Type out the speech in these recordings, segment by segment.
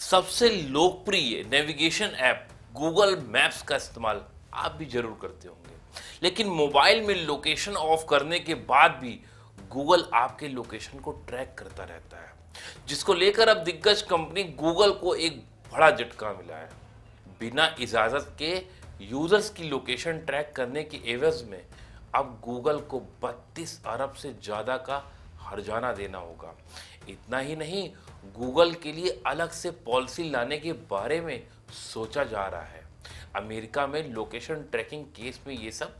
सबसे लोकप्रिय navigation app Google maps का इस्तेमाल आप भी जरूर करते होंगे लेकिन मोबाइल में लोकेशन ऑफ करने के बाद भी गूगल आपके लोकेशन को ट्रैक करता रहता है जिसको लेकर अब दिग्गज कंपनी गूगल को एक बड़ा झटका मिला है बिना इजाजत के यूजर्स की लोकेशन ट्रैक करने के एवज में अब गूगल को 32 अरब से ज़्यादा का हरजाना देना होगा इतना ही नहीं गूगल के लिए अलग से पॉलिसी लाने के बारे में सोचा जा रहा है अमेरिका में लोकेशन ट्रैकिंग केस में ये सब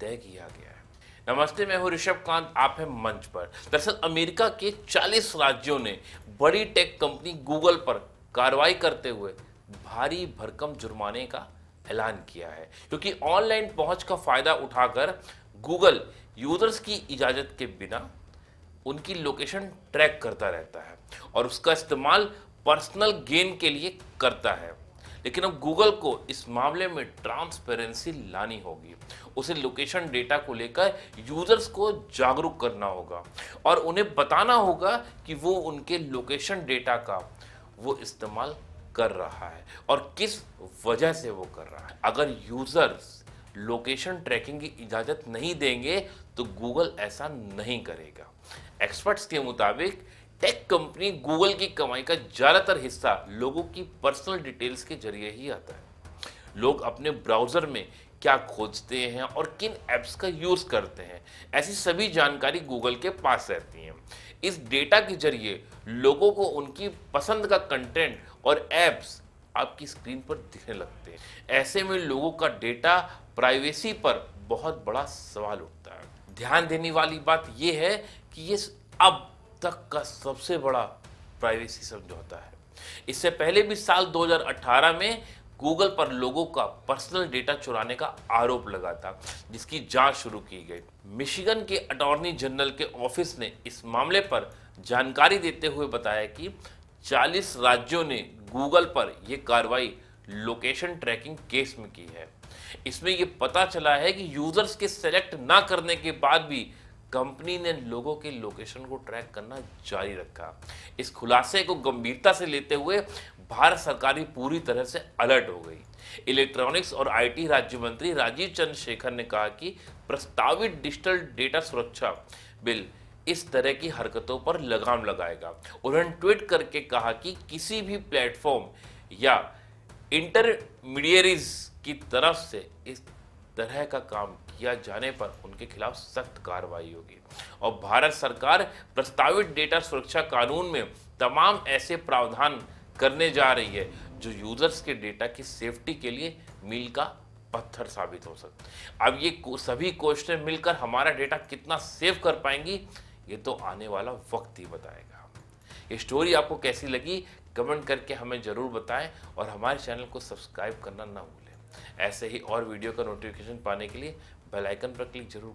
तय किया गया है नमस्ते मैं हूं ऋषभ कांत आप हैं मंच पर दरअसल अमेरिका के 40 राज्यों ने बड़ी टेक कंपनी गूगल पर कार्रवाई करते हुए भारी भरकम जुर्माने का ऐलान किया है क्योंकि ऑनलाइन पहुंच का फायदा उठाकर गूगल यूजर्स की इजाजत के बिना उनकी लोकेशन ट्रैक करता रहता है और उसका इस्तेमाल पर्सनल गेन के लिए करता है लेकिन अब गूगल को इस मामले में ट्रांसपेरेंसी लानी होगी उसे लोकेशन डेटा को लेकर यूजर्स को जागरूक करना होगा और उन्हें बताना होगा कि वो उनके लोकेशन डेटा का वो इस्तेमाल कर रहा है और किस वजह से वो कर रहा है अगर यूजर्स लोकेशन ट्रैकिंग की इजाज़त नहीं देंगे तो गूगल ऐसा नहीं करेगा एक्सपर्ट्स के मुताबिक टेक कंपनी गूगल की कमाई का ज़्यादातर हिस्सा लोगों की पर्सनल डिटेल्स के जरिए ही आता है लोग अपने ब्राउज़र में क्या खोजते हैं और किन ऐप्स का यूज़ करते हैं ऐसी सभी जानकारी गूगल के पास रहती हैं इस डेटा के जरिए लोगों को उनकी पसंद का कंटेंट और ऐप्स आपकी स्क्रीन पर दिखने लगते हैं ऐसे में लोगों का डेटा प्राइवेसी पर बहुत बड़ा सवाल उठता है ध्यान देने वाली बात यह है कि ये अब तक का सबसे बड़ा प्राइवेसी समझौता है इससे पहले भी साल 2018 में गूगल पर लोगों का पर्सनल डेटा चुराने का आरोप लगा था जिसकी जांच शुरू की गई मिशिगन के अटॉर्नी जनरल के ऑफिस ने इस मामले पर जानकारी देते हुए बताया कि चालीस राज्यों ने गूगल पर यह कार्रवाई लोकेशन ट्रैकिंग केस में की है इसमें यह पता चला है कि यूजर्स के सेलेक्ट ना करने के बाद भी कंपनी ने लोगों के लोकेशन को ट्रैक करना जारी रखा इस खुलासे को गंभीरता से लेते हुए भारत सरकार भी पूरी तरह से अलर्ट हो गई इलेक्ट्रॉनिक्स और आईटी राज्य मंत्री राजीव चंद्रशेखर ने कहा कि प्रस्तावित डिजिटल डेटा सुरक्षा बिल इस तरह की हरकतों पर लगाम लगाएगा उन्होंने ट्वीट करके कहा कि किसी भी प्लेटफॉर्म या इंटरमीडियरीज की तरफ से इस तरह का काम किया जाने पर उनके खिलाफ सख्त कार्रवाई होगी और भारत सरकार प्रस्तावित डेटा सुरक्षा कानून में तमाम ऐसे प्रावधान करने जा रही है जो यूजर्स के डेटा की सेफ्टी के लिए मिल का पत्थर साबित हो सकता अब ये सभी क्वेश्चन मिलकर हमारा डेटा कितना सेव कर पाएंगी ये तो आने वाला वक्त ही बताएगा ये स्टोरी आपको कैसी लगी कमेंट करके हमें ज़रूर बताएं और हमारे चैनल को सब्सक्राइब करना ना भूलें ऐसे ही और वीडियो का नोटिफिकेशन पाने के लिए बेल आइकन पर क्लिक जरूर